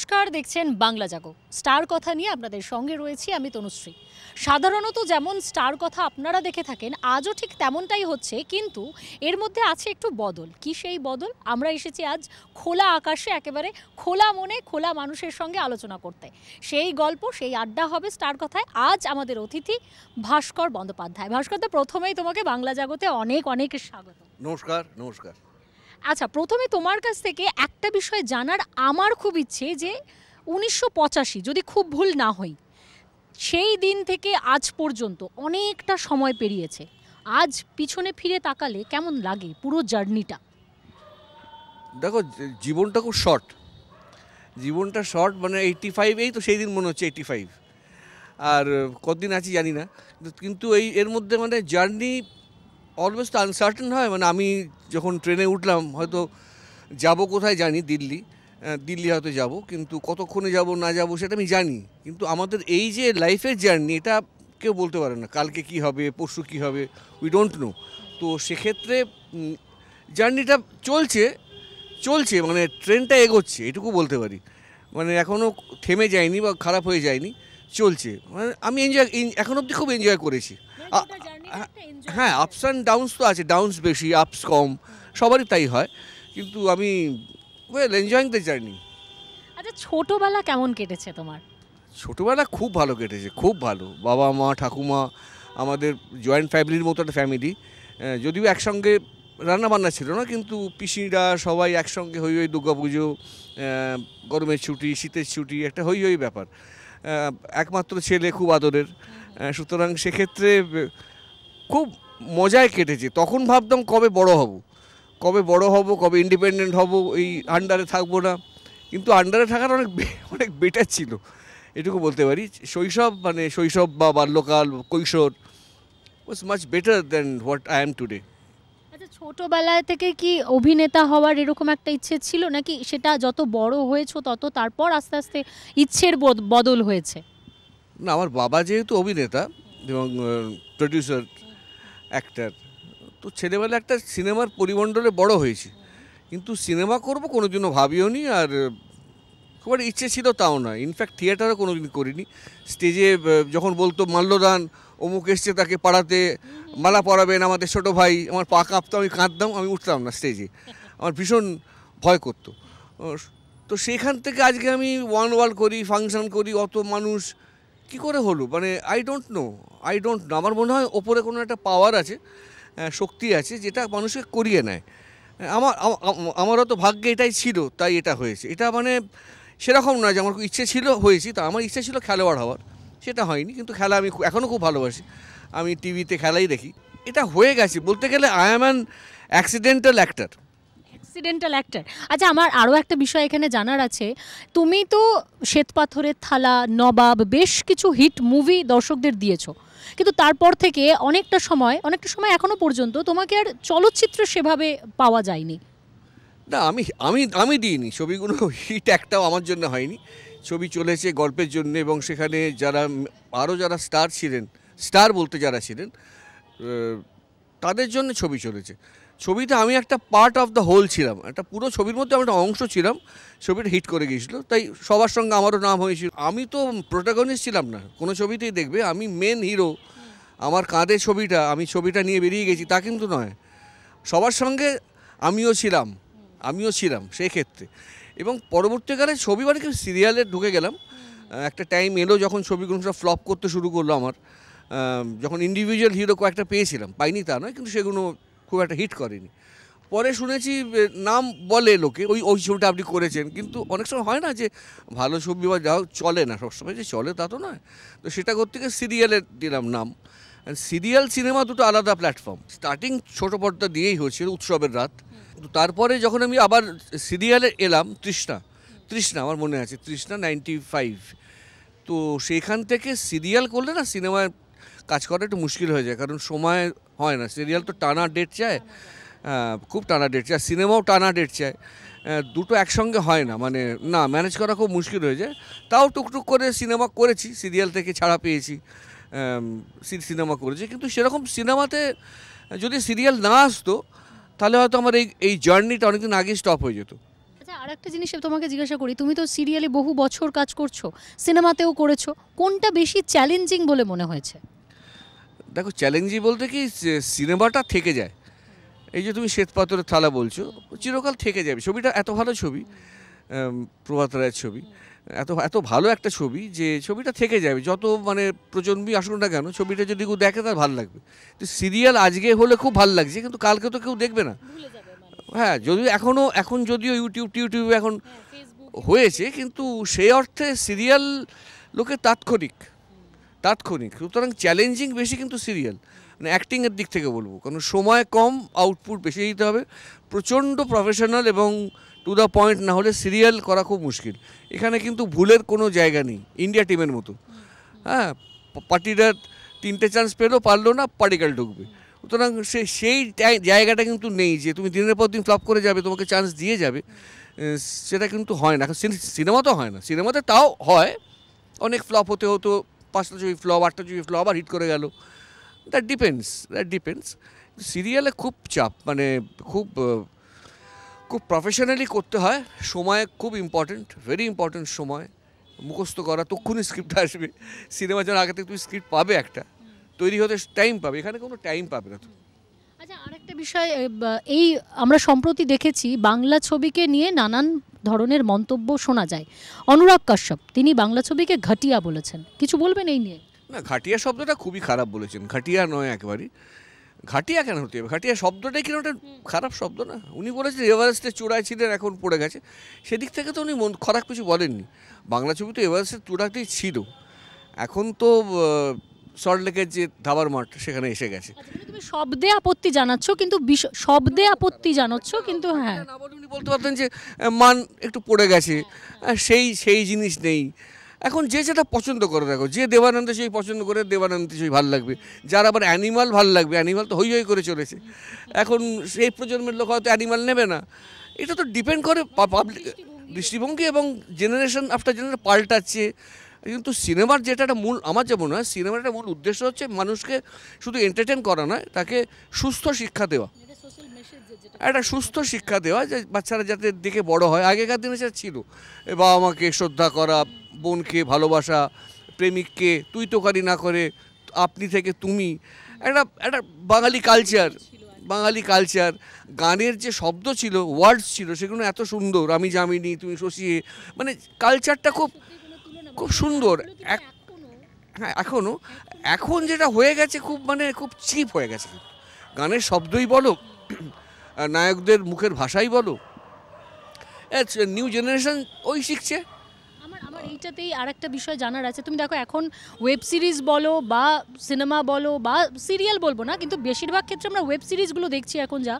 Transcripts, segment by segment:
নমস্কার দেখছেন বাংলা জাগো স্টার কথা নিয়ে আপনাদের সঙ্গে রয়েছি আমি তনুশ্রী সাধারণত যেমন স্টার কথা আপনারা দেখে থাকেন আজও ঠিক তেমনটাই হচ্ছে কিন্তু এর মধ্যে আছে একটু বদল কি সেই বদল আমরা এসেছি আজ খোলা আকাশে একেবারে খোলা মনে খোলা মানুষের সঙ্গে আলোচনা করতে সেই গল্প সেই আড্ডা হবে স্টার কথায় আজ আমাদের অতিথি ভাস্কর বন্দ্যোপাধ্যায় ভাস্কর তো প্রথমেই তোমাকে বাংলা জাগতে অনেক অনেক স্বাগত নমস্কার নমস্কার আচ্ছা প্রথমে তোমার কাছ থেকে একটা বিষয় জানার আমার খুব ইচ্ছে যে উনিশশো যদি খুব ভুল না হই সেই দিন থেকে আজ পর্যন্ত অনেকটা সময় পেরিয়েছে আজ পিছনে ফিরে তাকালে কেমন লাগে পুরো জার্নিটা দেখো জীবনটা খুব শর্ট জীবনটা শর্ট মানে এইটি ফাইভেই তো সেই দিন মনে হচ্ছে এইটি ফাইভ আর কতদিন আছি জানি না কিন্তু এই এর মধ্যে মানে জার্নি অলওয়েজ তো আনসার্টেন হয় মানে আমি যখন ট্রেনে উঠলাম হয়তো যাব কোথায় জানি দিল্লি দিল্লি হয়তো যাব কিন্তু কতক্ষণে যাব না যাব সেটা আমি জানি কিন্তু আমাদের এই যে লাইফের জার্নি এটা কেউ বলতে পারে না কালকে কি হবে পরশু কি হবে উই ডোন্ট নো তো সেক্ষেত্রে জার্নিটা চলছে চলছে মানে ট্রেনটা এগোচ্ছে এটুকু বলতে পারি মানে এখনও থেমে যায়নি বা খারাপ হয়ে যায়নি চলছে মানে আমি এনজয় এখনো অবধি খুব এনজয় করেছি হ্যাঁ আপস অ্যান্ড ডাউন্স তো আছে ডাউন্স বেশি আপস কম সবারই তাই হয় কিন্তু আমি ওয়েল এনজয়িং দ্য জার্নি আচ্ছা ছোটোবেলা কেমন কেটেছে তোমার ছোটোবেলা খুব ভালো কেটেছে খুব ভালো বাবা মা ঠাকুমা আমাদের জয়েন্ট ফ্যামিলির মতো একটা ফ্যামিলি যদিও একসঙ্গে রান্নাবান্না ছিল না কিন্তু পিসিরা সবাই একসঙ্গে হই হই পুজো গরমের ছুটি শীতের ছুটি একটা হই হই ব্যাপার একমাত্র ছেলে খুব আদরের সুতরাং সেক্ষেত্রে খুব মজায় কেটেছে তখন ভাবতাম কবে বড় হব কবে বড় হব কবে ইন্ডিপেন্ডেন্ট হব এই আন্ডারে থাকবো না কিন্তু আন্ডারে থাকার অনেক অনেক বেটার ছিল এটুকু বলতে পারি শৈশব মানে শৈশব বা বাল্যকাল কৈশোর was much better than what I am today আচ্ছা ছোটবেলা থেকে কি অভিনেতা হওয়ার এরকম একটা ইচ্ছে ছিল নাকি সেটা যত বড় হয়েছো তত তারপর আস্তে আস্তে ইচ্ছের বদল হয়েছে না আমার বাবা যেহেতু অভিনেতা এবং প্রডিউসার অ্যাক্টার তো ছেলেবেলা একটা সিনেমার পরিমণ্ডলে বড় হয়েছি কিন্তু সিনেমা করব কোনো দিনও ভাবিও নি আর খুব ইচ্ছে ছিল তাও না ইনফ্যাক্ট থিয়েটারও কোনো দিন করিনি স্টেজে যখন বলতো মাল্যদান অমুক এসছে তাকে পাড়াতে মালা পরাবেন আমাদের ছোটো ভাই আমার পা কাঁপতো আমি কাঁদতাম আমি উঠতাম না স্টেজে আমার ভীষণ ভয় করতো তো সেখান থেকে আজকে আমি ওয়ান ওয়াল করি ফাংশন করি অত মানুষ কি করে হলো মানে I don't know I don't know আমার মনে হয় ওপরে কোনো একটা পাওয়ার আছে শক্তি আছে যেটা মানুষকে করিয়ে নেয় আমার আমারও তো ভাগ্যে এটাই ছিল তাই এটা হয়েছে এটা মানে সেরকম নয় যে আমার ইচ্ছে ছিল হয়েছি তা আমার ইচ্ছে ছিল খেলোয়াড় হওয়ার সেটা হয়নি কিন্তু খেলা আমি এখনও খুব ভালোবাসি আমি টিভিতে খেলাই দেখি এটা হয়ে গেছে বলতে গেলে I am an accidental actor accidental actor আচ্ছা আমার আরও একটা বিষয় এখানে জানার আছে তুমি তো শ্বেতপাথরের থালা নবাব বেশ কিছু হিট মুভি দর্শকদের দিয়েছো কিন্তু তারপর থেকে অনেকটা সময় অনেকটা সময় এখনও পর্যন্ত তোমাকে আর চলচ্চিত্র সেভাবে পাওয়া যায়নি না আমি আমি আমি দিইনি ছবিগুলো হিট একটাও আমার জন্য হয়নি ছবি চলেছে গল্পের জন্য এবং সেখানে যারা আরও যারা স্টার ছিলেন স্টার বলতে যারা ছিলেন তাদের জন্য ছবি চলেছে ছবিটা আমি একটা পার্ট অফ দ্য হোল ছিলাম একটা পুরো ছবির মধ্যে আমি একটা অংশ ছিলাম ছবিটা হিট করে গিয়েছিল তাই সবার সঙ্গে আমারও নাম হয়েছিল আমি তো প্রোটাগনিস্ট ছিলাম না কোনো ছবিতেই দেখবে আমি মেন হিরো আমার কাঁধে ছবিটা আমি ছবিটা নিয়ে বেরিয়ে গেছি তা কিন্তু নয় সবার সঙ্গে আমিও ছিলাম আমিও ছিলাম সেই ক্ষেত্রে এবং পরবর্তীকালে ছবি মানে কিন্তু সিরিয়ালে ঢুকে গেলাম একটা টাইম এলো যখন ছবিগুলো সব ফ্লপ করতে শুরু করলো আমার যখন ইন্ডিভিজুয়াল হিরো কয়েকটা পেয়েছিলাম পাইনি তা নয় কিন্তু সেগুলো খুব একটা হিট করেনি পরে শুনেছি নাম বলে লোকে ওই ওই ছবিটা আপনি করেছেন কিন্তু অনেক সময় হয় না যে ভালো ছবি বা যা চলে না সবসময় যে চলে তা তো নয় তো সেটা করতে গিয়ে সিরিয়ালের দিলাম নাম সিরিয়াল সিনেমা দুটো আলাদা প্ল্যাটফর্ম স্টার্টিং ছোট পর্দা দিয়েই হয়েছিল উৎসবের রাত তো তারপরে যখন আমি আবার সিরিয়ালে এলাম তৃষ্ণা তৃষ্ণা আমার মনে আছে তৃষ্ণা নাইনটি ফাইভ তো সেখান থেকে সিরিয়াল করলে না সিনেমায় কাজ করা একটু মুশকিল হয়ে যায় কারণ সময় হয় না সিরিয়াল তো টানা ডেট চায় খুব টানা ডেট চায় সিনেমাও টানা ডেট চায় দুটো একসঙ্গে হয় না মানে না ম্যানেজ করা খুব মুশকিল হয়ে যায় তাও টুকটুক করে সিনেমা করেছি সিরিয়াল থেকে ছাড়া পেয়েছি সিনেমা করেছি কিন্তু সেরকম সিনেমাতে যদি সিরিয়াল না আসতো তাহলে হয়তো আমার এই এই জার্নিটা অনেকদিন আগেই স্টপ হয়ে যেত আর একটা জিনিস তোমাকে জিজ্ঞাসা করি তুমি তো সিরিয়ালে বহু বছর কাজ করছো সিনেমাতেও করেছো কোনটা বেশি চ্যালেঞ্জিং বলে মনে হয়েছে দেখো চ্যালেঞ্জিং বলতে কি সিনেমাটা থেকে যায় এই যে তুমি শ্বেতপাথরের থালা বলছো চিরকাল থেকে যাবে ছবিটা এত ভালো ছবি প্রভাত রায়ের ছবি এত এত ভালো একটা ছবি যে ছবিটা থেকে যাবে যত মানে প্রজন্মী আসুন না কেন ছবিটা যদি কেউ দেখে তার ভালো লাগবে তো সিরিয়াল আজকে হলে খুব ভালো লাগছে কিন্তু কালকে তো কেউ দেখবে না হ্যাঁ যদিও এখনও এখন যদিও ইউটিউব টিউটিউবে এখন হয়েছে কিন্তু সেই অর্থে সিরিয়াল লোকে তাৎক্ষণিক তাৎক্ষণিক সুতরাং চ্যালেঞ্জিং বেশি কিন্তু সিরিয়াল মানে অ্যাক্টিংয়ের দিক থেকে বলবো কারণ সময় কম আউটপুট বেশি দিতে হবে প্রচণ্ড প্রফেশনাল এবং টু দ্য পয়েন্ট না হলে সিরিয়াল করা খুব মুশকিল এখানে কিন্তু ভুলের কোনো জায়গা নেই ইন্ডিয়া টিমের মতো হ্যাঁ পার্টিরা তিনটে চান্স পেলো পারলো না পার্টিকাল ঢুকবে সুতরাং সে সেই জায়গাটা কিন্তু নেই যে তুমি দিনের পর দিন ফ্লপ করে যাবে তোমাকে চান্স দিয়ে যাবে সেটা কিন্তু হয় না এখন সিনেমা তো হয় না সিনেমাতে তাও হয় অনেক ফ্লপ হতে হতো পাঁচটা ছবি ফ্লপ আটটা ছবি ফ্লপ আর হিট করে গেল দ্যাট ডিপেন্ডস দ্যাট ডিপেন্ডস সিরিয়ালে খুব চাপ মানে খুব খুব প্রফেশনালি করতে হয় সময় খুব ইম্পর্টেন্ট ভেরি ইম্পর্টেন্ট সময় মুখস্থ করা তক্ষুনি স্ক্রিপ্ট আসবে সিনেমা যেন আগে থেকে তুমি স্ক্রিপ্ট পাবে একটা তৈরি হতে টাইম পাবে এখানে কোনো টাইম পাবে না তো আচ্ছা আরেকটা বিষয় এই আমরা সম্প্রতি দেখেছি বাংলা ছবিকে নিয়ে নানান ধরনের মন্তব্য শোনা যায় অনুরাগ কাশ্যপ তিনি বাংলা ছবিকে ঘাটিয়া বলেছেন কিছু বলবেন এই নিয়ে না ঘাটিয়া শব্দটা খুবই খারাপ বলেছেন ঘাটিয়া নয় একেবারে ঘাটিয়া কেন হতে হবে ঘাটিয়া শব্দটাই কিনা ওটা খারাপ শব্দ না উনি বলেছেন এভারেস্টের চূড়ায় ছিলেন এখন পড়ে গেছে সেদিক থেকে তো উনি মন খারাপ কিছু বলেননি বাংলা ছবি তো এভারেস্টের চূড়াতেই ছিল এখন তো সল্টলেকের যে ধাবার মাঠ সেখানে এসে গেছে আচ্ছা, মানে শব্দে আপত্তি জানাচ্ছ কিন্তু শব্দে আপত্তি জানাচ্ছ কিন্তু হ্যাঁ বলতে পারতেন যে মান একটু পড়ে গেছে হ্যাঁ, হ্যাঁ। সেই সেই জিনিস নেই এখন যে যেটা পছন্দ করে দেখো যে দেবানন্দ সেই পছন্দ করে দেবানন্দ সেই ভাল লাগবে যার আবার অ্যানিমাল ভাল লাগবে অ্যানিমাল তো হই হই করে চলেছে এখন সেই প্রজন্মের লোক হয়তো অ্যানিমাল নেবে না এটা তো ডিপেন্ড করে পাবলিক দৃষ্টিভঙ্গি এবং জেনারেশন আফটার জেনারেশন পাল্টাচ্ছে কিন্তু সিনেমার যেটা একটা মূল আমার যে মনে হয় সিনেমার একটা মূল উদ্দেশ্য হচ্ছে মানুষকে শুধু এন্টারটেন করা নয় তাকে সুস্থ শিক্ষা দেওয়া একটা সুস্থ শিক্ষা দেওয়া যে বাচ্চারা যাতে দিকে বড় হয় আগেকার দিনে সেটা ছিল এ বাবা মাকে শ্রদ্ধা করা বোনকে ভালোবাসা প্রেমিককে তুই তোকারি না করে আপনি থেকে তুমি একটা একটা বাঙালি কালচার বাঙালি কালচার গানের যে শব্দ ছিল ওয়ার্ডস ছিল সেগুলো এত সুন্দর আমি জামিনি তুমি শশিয়ে মানে কালচারটা খুব খুব সুন্দর এক হ্যাঁ এখনও এখন যেটা হয়ে গেছে খুব মানে খুব চিপ হয়ে গেছে গানের শব্দই বলো নায়কদের মুখের ভাষাই বলো নিউ জেনারেশন ওই শিখছে এইটাতেই আর একটা বিষয় জানার আছে তুমি দেখো এখন ওয়েব সিরিজ বলো বা সিনেমা বলো বা সিরিয়াল বলবো না কিন্তু বেশিরভাগ ক্ষেত্রে আমরা ওয়েব সিরিজগুলো দেখছি এখন যা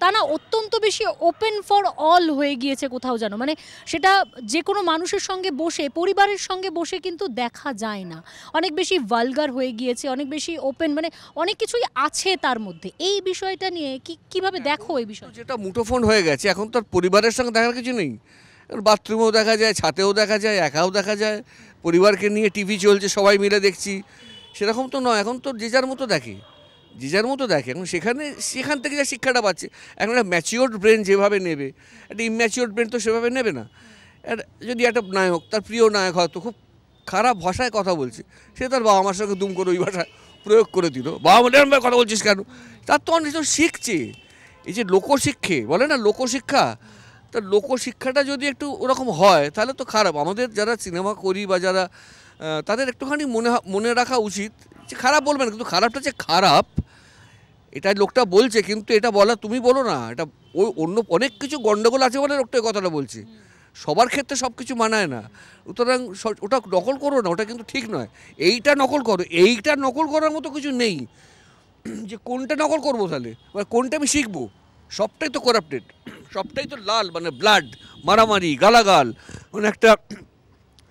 তা না অত্যন্ত বেশি ওপেন ফর অল হয়ে গিয়েছে কোথাও যেন মানে সেটা যে কোনো মানুষের সঙ্গে বসে পরিবারের সঙ্গে বসে কিন্তু দেখা যায় না অনেক বেশি ভালগার হয়ে গিয়েছে অনেক বেশি ওপেন মানে অনেক কিছুই আছে তার মধ্যে এই বিষয়টা নিয়ে কি কিভাবে দেখো এই বিষয় যেটা মুঠোফোন হয়ে গেছে এখন তো পরিবারের সঙ্গে দেখার কিছু নেই বাথরুমেও দেখা যায় ছাতেও দেখা যায় একাও দেখা যায় পরিবারকে নিয়ে টিভি চলছে সবাই মিলে দেখছি সেরকম তো নয় এখন তো যে যার মতো দেখে যে যার মতো দেখে এখন সেখানে সেখান থেকে যা শিক্ষাটা পাচ্ছে এখন একটা ম্যাচিওর্ড ব্রেন যেভাবে নেবে একটা ইম্যাচিওর্ড ব্রেন তো সেভাবে নেবে না যদি একটা নায়ক তার প্রিয় নায়ক হয়তো খুব খারাপ ভাষায় কথা বলছে সে তার বাবা মার সঙ্গে দুম করে ওই ভাষা প্রয়োগ করে দিল বাবা মা এরম কথা বলছিস কেন তার তো অনেক শিখছে এই যে লোকশিক্ষে বলে না লোকশিক্ষা তা লোকশিক্ষাটা যদি একটু ওরকম হয় তাহলে তো খারাপ আমাদের যারা সিনেমা করি বা যারা তাদের একটুখানি মনে মনে রাখা উচিত যে খারাপ বলবেন কিন্তু খারাপটা যে খারাপ এটা লোকটা বলছে কিন্তু এটা বলা তুমি বলো না এটা ওই অন্য অনেক কিছু গণ্ডগোল আছে বলে লোকটা এই কথাটা বলছে সবার ক্ষেত্রে সব কিছু মানায় না সুতরাং ওটা নকল করো না ওটা কিন্তু ঠিক নয় এইটা নকল করো এইটা নকল করার মতো কিছু নেই যে কোনটা নকল করবো তাহলে মানে কোনটা আমি শিখবো সবটাই তো করাপ্টেড সবটাই তো লাল মানে ব্লাড মারামারি গালাগাল মানে একটা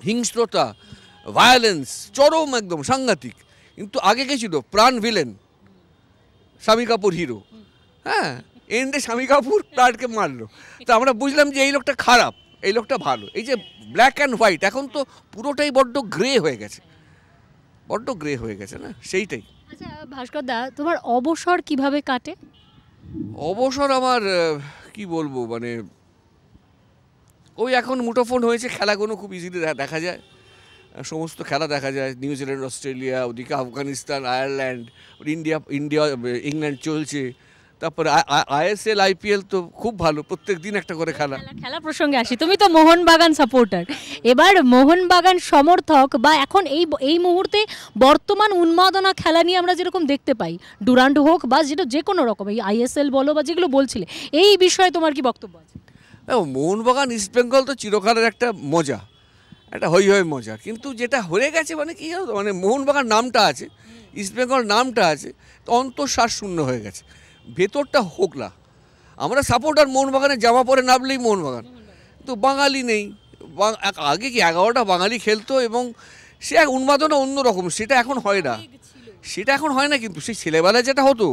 হিংস্রতা ভায়োলেন্স চরম একদম সাংঘাতিক কিন্তু আগে কে ছিল প্রাণ ভিলেন স্বামী কাপুর হিরো হ্যাঁ এন্ডে স্বামী কাপুর প্রাণকে মারলো তো আমরা বুঝলাম যে এই লোকটা খারাপ এই লোকটা ভালো এই যে ব্ল্যাক অ্যান্ড হোয়াইট এখন তো পুরোটাই বড্ড গ্রে হয়ে গেছে বড্ড গ্রে হয়ে গেছে না সেইটাই আচ্ছা ভাস্কর দা তোমার অবসর কিভাবে কাটে অবসর আমার কি বলবো মানে ওই এখন মুঠোফোন হয়েছে খেলাগুলো খুব ইজিলি দেখা যায় সমস্ত খেলা দেখা যায় নিউজিল্যান্ড অস্ট্রেলিয়া ওদিকে Afghanistan Ireland India India England চলছে তারপরে আইএসএল আইপিএল তো খুব ভালো প্রত্যেক দিন একটা করে খেলা খেলা প্রসঙ্গে আসি তুমি তো মোহনবাগান সাপোর্টার এবার মোহনবাগান সমর্থক বা এখন এই এই মুহূর্তে বর্তমান উন্মাদনা খেলা নিয়ে আমরা যেরকম দেখতে পাই ডুরান্ড হোক বা যেটা যে কোনো রকম এই আইএসএল বলো বা যেগুলো বলছিলে এই বিষয়ে তোমার কি বক্তব্য আছে মোহনবাগান ইস্ট বেঙ্গল তো চিরকালের একটা মজা একটা হই হই মজা কিন্তু যেটা হয়ে গেছে মানে কি মানে মোহনবাগান নামটা আছে ইস্টবেঙ্গল নামটা আছে অন্তঃশ্বাস শূন্য হয়ে গেছে ভেতরটা হোক না আমরা সাপোর্টার মোহনবাগানে জামা পরে নামলেই মোহনবাগান তো বাঙালি নেই আগে কি এগারোটা বাঙালি খেলতো এবং সে এক উন্মাদনা অন্যরকম সেটা এখন হয় না সেটা এখন হয় না কিন্তু সেই ছেলেবেলায় যেটা হতো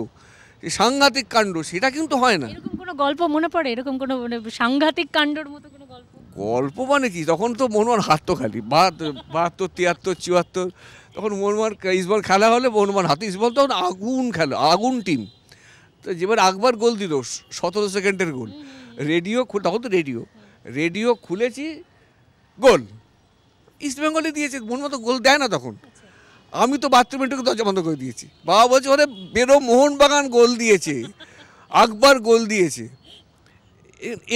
সাংঘাতিক কাণ্ড সেটা কিন্তু হয় না কোনো গল্প মনে পড়ে এরকম কোনো মানে সাংঘাতিক কাণ্ডর মতো কোনো গল্প গল্প মানে কি তখন তো হাত হাততো খালি বাহাত্তর তিয়াত্তর চুয়াত্তর তখন মনোমান ইসবল খেলা হলে মনোমান হাত ইসবল তখন আগুন খেলো আগুন টিম তো যেবার আকবর গোল দিল সতেরো সেকেন্ডের গোল রেডিও তখন তো রেডিও রেডিও খুলেছি গোল ইস্টবেঙ্গলে দিয়েছে মন মতো গোল দেয় না তখন আচ্ছা। আমি তো বাথরুমে দরজা বন্ধ করে দিয়েছি বাবা বলছে ওরে বেরো মোহনবাগান গোল দিয়েছে আকবর গোল দিয়েছে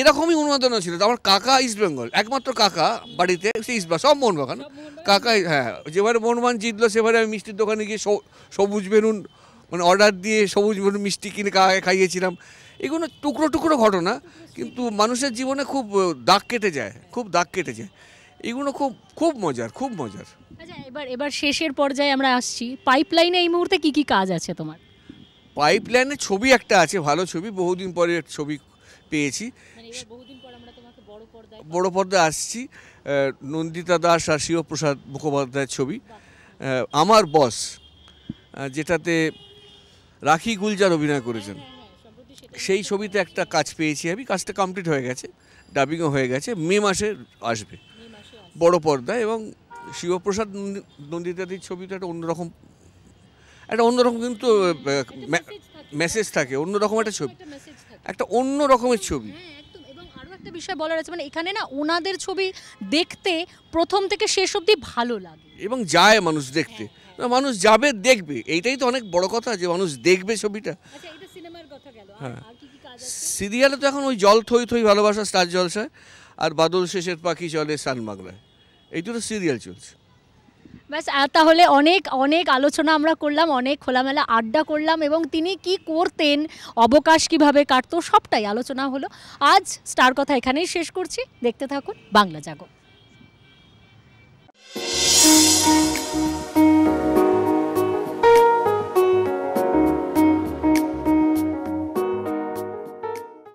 এরকমই উন্মাদনা ছিল আমার কাকা ইস্টবেঙ্গল একমাত্র কাকা বাড়িতে সে ইস্ট সব মোহনবাগান কাকা হ্যাঁ যেবারে মোহনবাগান জিতলো সেবারে আমি মিষ্টির দোকানে গিয়ে সবুজ বেরুন মানে অর্ডার দিয়ে সবুজ মিষ্টি কিনে খাইয়েছিলাম এগুলো টুকরো টুকরো ঘটনা কিন্তু মানুষের জীবনে খুব দাগ কেটে যায় খুব দাগ কেটে যায় এগুলো খুব খুব মজার খুব মজার আচ্ছা, এবার এবার শেষের পর্যায়ে আমরা আসছি পাইপলাইনে এই মুহূর্তে কি কি কাজ আছে তোমার পাইপলাইনে ছবি একটা আছে ভালো ছবি বহুদিন পরে ছবি পেয়েছি মানে বড় পর্দা আসছি নন্দিতা দাস আর শিবপ্রসাদ মুখোপাধ্যায়ের ছবি আমার বস যেটাতে রাখি গুলজার অভিনয় করেছেন সেই ছবিতে একটা কাজ পেয়েছি আমি কাজটা কমপ্লিট হয়ে গেছে ডাবিংও হয়ে গেছে মে মাসে আসবে বড় পর্দা এবং শিবপ্রসাদ নন্দিতাদির ছবিটা একটা অন্যরকম একটা অন্যরকম কিন্তু মেসেজ থাকে অন্যরকম একটা ছবি একটা অন্য রকমের ছবি হ্যাঁ, বিষয় বলার আছে মানে এখানে না ওনাদের ছবি দেখতে প্রথম থেকে শেষ অবধি ভালো লাগে এবং যায় মানুষ দেখতে হ্যাঁ, হ্যাঁ। মানুষ যাবে দেখবে এইটাই তো অনেক বড় কথা যে মানুষ দেখবে ছবিটা আচ্ছা, হ্যাঁ সিরিয়ালে তো এখন ওই জল থই থই ভালোবাসা স্টার জলসায় আর বাদল শেষের পাখি চলে সানমাগলায় এই দুটো সিরিয়াল চলছে ব্যাস তাহলে অনেক অনেক আলোচনা আমরা করলাম অনেক খোলামেলা আড্ডা করলাম এবং তিনি কি করতেন অবকাশ কিভাবে কাটতো সবটাই আলোচনা হলো আজ স্টার কথা এখানেই শেষ করছি দেখতে থাকুন বাংলা জাগো